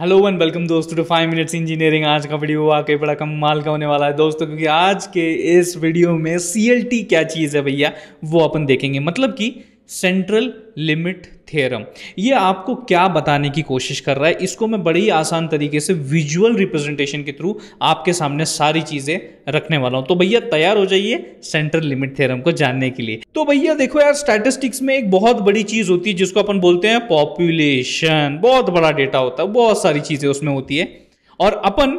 hello and welcome दोस्तों to five minutes engineering आज का वीडियो वाकई बड़ा कम माल का होने वाला है दोस्तों क्योंकि आज के इस वीडियो में सी क्या चीज़ है भैया वो अपन देखेंगे मतलब कि सेंट्रल लिमिट थ्योरम ये आपको क्या बताने की कोशिश कर रहा है इसको मैं बड़ी आसान तरीके से विजुअल रिप्रेजेंटेशन के थ्रू आपके सामने सारी चीज़ें रखने वाला हूँ तो भैया तैयार हो जाइए सेंट्रल लिमिट थ्योरम को जानने के लिए तो भैया देखो यार स्टैटिस्टिक्स में एक बहुत बड़ी चीज़ होती है जिसको अपन बोलते हैं पॉपुलेशन बहुत बड़ा डेटा होता है बहुत सारी चीज़ें उसमें होती है और अपन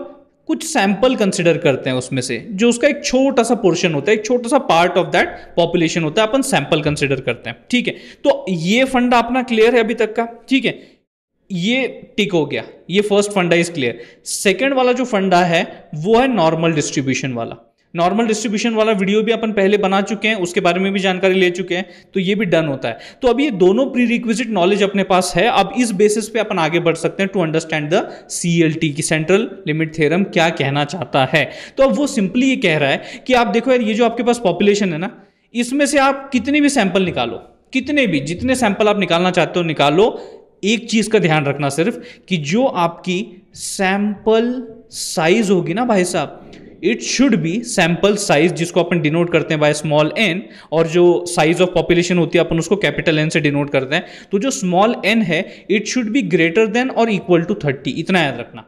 कुछ सैंपल कंसिडर करते हैं उसमें से जो उसका एक छोटा सा पोर्शन होता है एक छोटा सा पार्ट ऑफ दैट पॉपुलेशन होता है अपन सैंपल कंसिडर करते हैं ठीक है तो ये फंड अपना क्लियर है अभी तक का ठीक है ये टिक हो गया ये फर्स्ट फंडा इज क्लियर सेकेंड वाला जो फंडा है वो है नॉर्मल डिस्ट्रीब्यूशन वाला नॉर्मल डिस्ट्रीब्यूशन वाला वीडियो भी अपन पहले बना चुके हैं उसके बारे में भी जानकारी ले चुके हैं तो ये भी डन होता है तो अब ये दोनों प्री रिक्विजिट नॉलेज अपने पास है अब इस बेसिस पे अपन आगे बढ़ सकते हैं टू अंडरस्टैंड द सी की सेंट्रल लिमिट थेरम क्या कहना चाहता है तो अब वो सिंपली ये कह रहा है कि आप देखो यार ये जो आपके पास पॉपुलेशन है ना इसमें से आप कितने भी सैंपल निकालो कितने भी जितने सैंपल आप निकालना चाहते हो निकालो एक चीज का ध्यान रखना सिर्फ कि जो आपकी सैंपल साइज होगी ना भाई साहब it should be sample size जिसको अपन डिनोट करते हैं बाय स्मॉल एन और जो साइज ऑफ पॉपुलेशन होती है अपन उसको कैपिटल एन से डिनोट करते हैं तो जो स्मॉल एन है it should be greater than or equal to thirty इतना याद रखना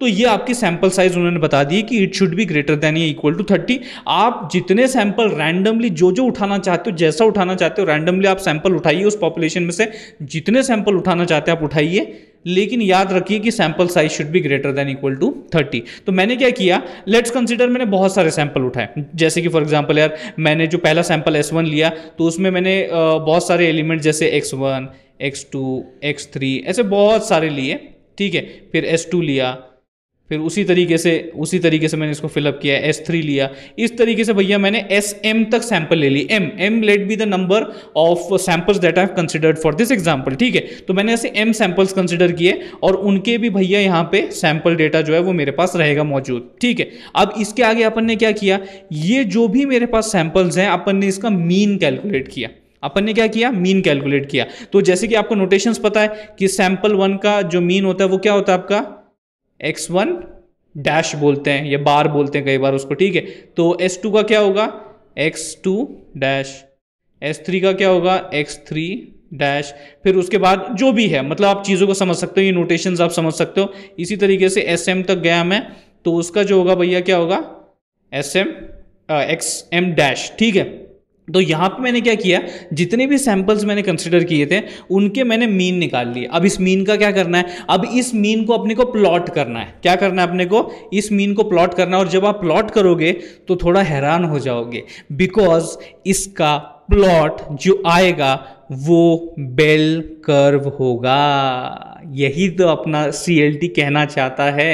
तो ये आपकी सैंपल साइज उन्होंने बता दी कि it should be greater than या इक्वल टू थर्टी आप जितने सैंपल रैंडमली जो जो उठाना चाहते हो जैसा उठाना चाहते हो रैंडमली आप सैंपल उठाइए उस पॉपुलेशन में से जितने सैंपल उठाना चाहते हैं आप उठाइए लेकिन याद रखिए कि sample size should be greater than equal to 30 तो मैंने क्या किया लेट्स कंसिडर मैंने बहुत सारे सैंपल उठाए जैसे कि फॉर एग्जांपल यार मैंने जो पहला सैंपल S1 लिया तो उसमें मैंने बहुत सारे एलिमेंट जैसे X1, X2, X3 ऐसे बहुत सारे लिए ठीक है फिर टू लिया फिर उसी तरीके से उसी तरीके से मैंने इसको फिलअप किया एस थ्री लिया इस तरीके से भैया मैंने एस एम तक सैंपल ले ली M M let be the number of samples that I have considered for this example ठीक है तो मैंने ऐसे एम सैंपल्स कंसिडर किए और उनके भी भैया यहाँ पे सैंपल डेटा जो है वो मेरे पास रहेगा मौजूद ठीक है अब इसके आगे अपन ने क्या किया ये जो भी मेरे पास सैंपल्स हैं अपन ने इसका मीन कैलकुलेट किया अपन ने क्या किया मीन कैलकुलेट किया तो जैसे कि आपको नोटेशंस पता है कि सैंपल वन का जो मीन होता है वो क्या होता है आपका एक्स वन डैश बोलते हैं या बार बोलते हैं कई बार उसको ठीक है तो एस टू का क्या होगा X two dash S three का क्या होगा एक्स थ्री डैश फिर उसके बाद जो भी है मतलब आप चीज़ों को समझ सकते हो ये नोटेशन आप समझ सकते हो इसी तरीके से एस एम तक गया मैं तो उसका जो होगा भैया क्या होगा S M X M dash ठीक है तो यहाँ पे मैंने क्या किया जितने भी सैंपल्स मैंने कंसिडर किए थे उनके मैंने मीन निकाल लिए अब इस मीन का क्या करना है अब इस मीन को अपने को प्लॉट करना है क्या करना है अपने को इस मीन को प्लॉट करना है और जब आप प्लॉट करोगे तो थोड़ा हैरान हो जाओगे बिकॉज इसका प्लॉट जो आएगा वो बेल कर्व होगा यही तो अपना सी कहना चाहता है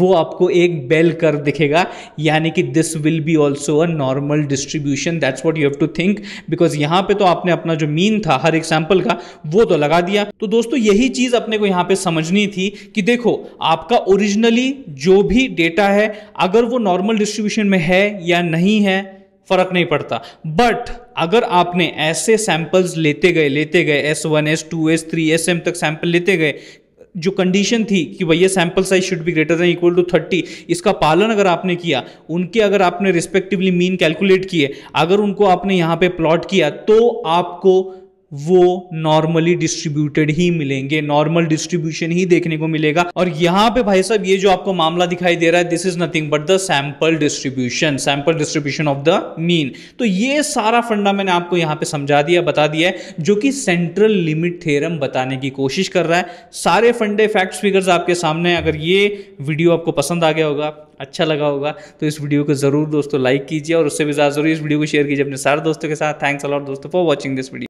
वो आपको एक बेल कर्व दिखेगा यानी कि this will be also a normal distribution that's what you have to think because यहाँ पे तो आपने अपना जो मीन था हर एग्जाम्पल का वो तो लगा दिया तो दोस्तों यही चीज़ अपने को यहाँ पे समझनी थी कि देखो आपका ओरिजिनली जो भी डेटा है अगर वो नॉर्मल डिस्ट्रीब्यूशन में है या नहीं है फर्क नहीं पड़ता बट अगर आपने ऐसे सैंपल्स लेते गए लेते गए S one S two S three S M तक सैंपल लेते गए जो कंडीशन थी कि भैया sample size should be greater than equal to thirty इसका पालन अगर आपने किया उनके अगर आपने रिस्पेक्टिवली मीन कैलकुलेट किए अगर उनको आपने यहाँ पे प्लॉट किया तो आपको वो नॉर्मली डिस्ट्रीब्यूटेड ही मिलेंगे नॉर्मल डिस्ट्रीब्यूशन ही देखने को मिलेगा और यहाँ पे भाई साहब ये जो आपको मामला दिखाई दे रहा है this is nothing but the sample distribution sample distribution of the mean तो ये सारा फंडा मैंने आपको यहाँ पे समझा दिया बता दिया है जो कि सेंट्रल लिमिट थेरम बताने की कोशिश कर रहा है सारे फंडे फैक्ट्स फिगर्स आपके सामने अगर ये वीडियो आपको पसंद आ गया होगा अच्छा लगा होगा तो इस वीडियो को जरूर दोस्तों लाइक कीजिए और उससे भी ज़्यादा जरूर इस वीडियो को शेयर कीजिए अपने सारे दोस्तों के साथ थैंक्स अलॉट दोस्तों फॉर वॉचिंग दिस वीडियो